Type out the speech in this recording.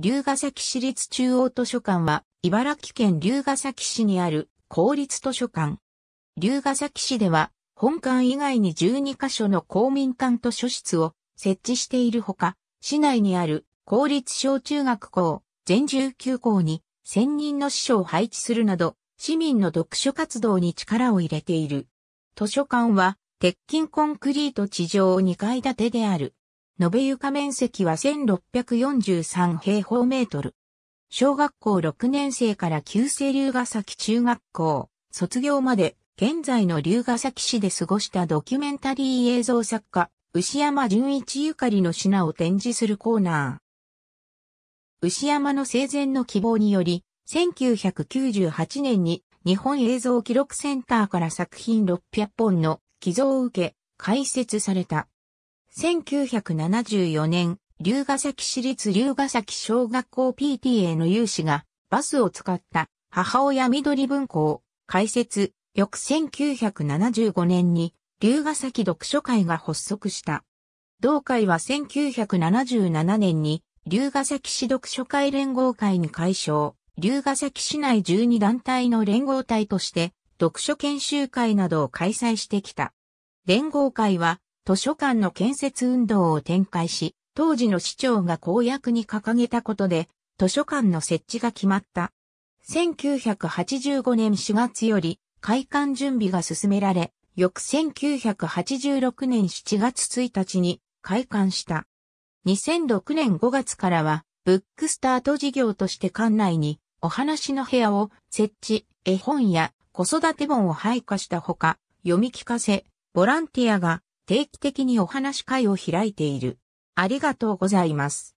龍ヶ崎市立中央図書館は、茨城県龍ヶ崎市にある公立図書館。龍ヶ崎市では、本館以外に12カ所の公民館図書室を設置しているほか、市内にある公立小中学校、全19校に1000人の司書を配置するなど、市民の読書活動に力を入れている。図書館は、鉄筋コンクリート地上2階建てである。延べ床面積は1643平方メートル。小学校6年生から旧世龍ヶ崎中学校、卒業まで、現在の龍ヶ崎市で過ごしたドキュメンタリー映像作家、牛山純一ゆかりの品を展示するコーナー。牛山の生前の希望により、1998年に日本映像記録センターから作品600本の寄贈を受け、開設された。1974年、龍ヶ崎市立龍ヶ崎小学校 PTA の有志がバスを使った母親緑文庫を開設、翌1975年に龍ヶ崎読書会が発足した。同会は1977年に龍ヶ崎市読書会連合会に解消、龍ヶ崎市内12団体の連合体として読書研修会などを開催してきた。連合会は図書館の建設運動を展開し、当時の市長が公約に掲げたことで、図書館の設置が決まった。1985年4月より、開館準備が進められ、翌1986年7月1日に開館した。2006年5月からは、ブックスタート事業として館内に、お話の部屋を設置、絵本や子育て本を配下したほか、読み聞かせ、ボランティアが定期的にお話会を開いている。ありがとうございます。